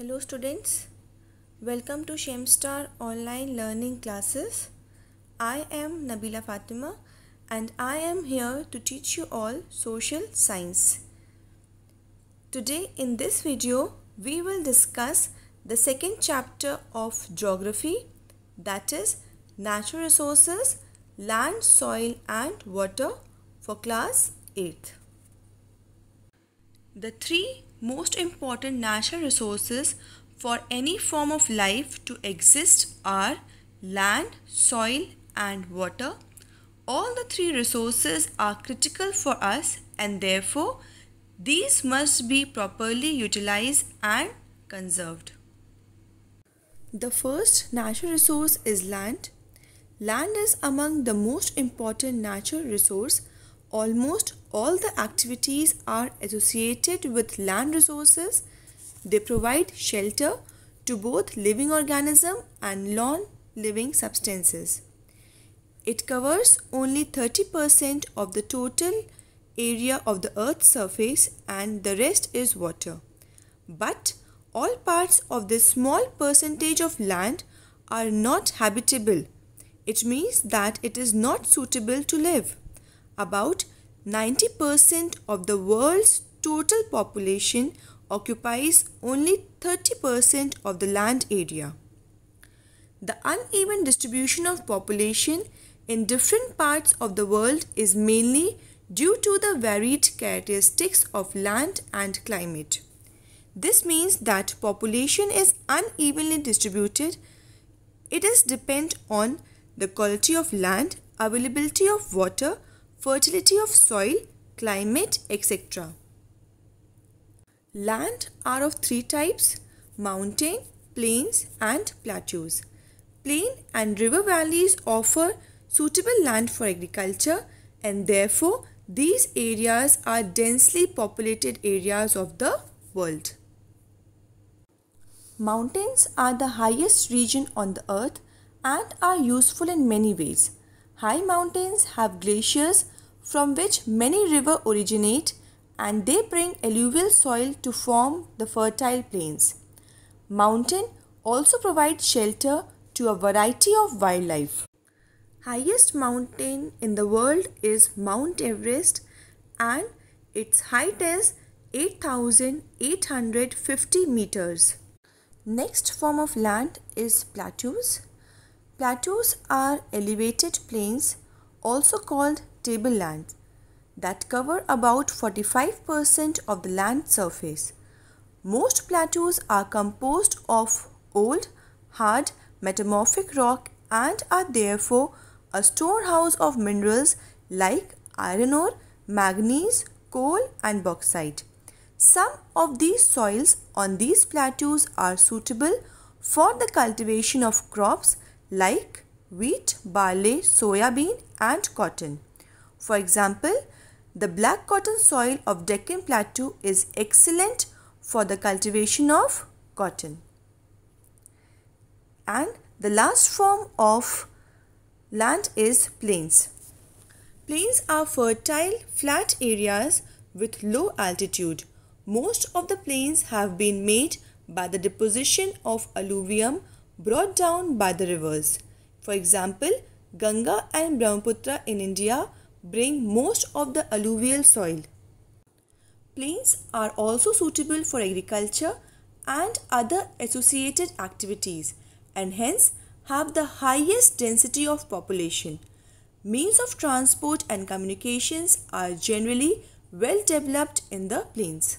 Hello students, welcome to Shemstar online learning classes. I am Nabila Fatima and I am here to teach you all social science. Today in this video, we will discuss the second chapter of geography that is natural resources, land, soil and water for class 8. The three most important natural resources for any form of life to exist are land, soil and water. All the three resources are critical for us and therefore these must be properly utilized and conserved. The first natural resource is land. Land is among the most important natural resource Almost all the activities are associated with land resources. They provide shelter to both living organism and non-living substances. It covers only 30% of the total area of the earth's surface and the rest is water. But all parts of this small percentage of land are not habitable. It means that it is not suitable to live. About 90% of the world's total population occupies only 30% of the land area. The uneven distribution of population in different parts of the world is mainly due to the varied characteristics of land and climate. This means that population is unevenly distributed. It is dependent on the quality of land, availability of water, fertility of soil, climate, etc. Land are of three types mountain, plains, and plateaus. Plain and river valleys offer suitable land for agriculture and therefore these areas are densely populated areas of the world. Mountains are the highest region on the earth and are useful in many ways. High mountains have glaciers from which many rivers originate and they bring alluvial soil to form the fertile plains. Mountain also provides shelter to a variety of wildlife. Highest mountain in the world is Mount Everest and its height is 8850 meters. Next form of land is plateaus. Plateaus are elevated plains also called tablelands that cover about 45% of the land surface. Most plateaus are composed of old, hard, metamorphic rock and are therefore a storehouse of minerals like iron ore, manganese, coal and bauxite. Some of these soils on these plateaus are suitable for the cultivation of crops like wheat, barley, soya bean and cotton. For example, the black cotton soil of Deccan Plateau is excellent for the cultivation of cotton. And the last form of land is plains. Plains are fertile flat areas with low altitude. Most of the plains have been made by the deposition of alluvium brought down by the rivers. For example, Ganga and Brahmaputra in India bring most of the alluvial soil. Plains are also suitable for agriculture and other associated activities and hence have the highest density of population. Means of transport and communications are generally well developed in the plains.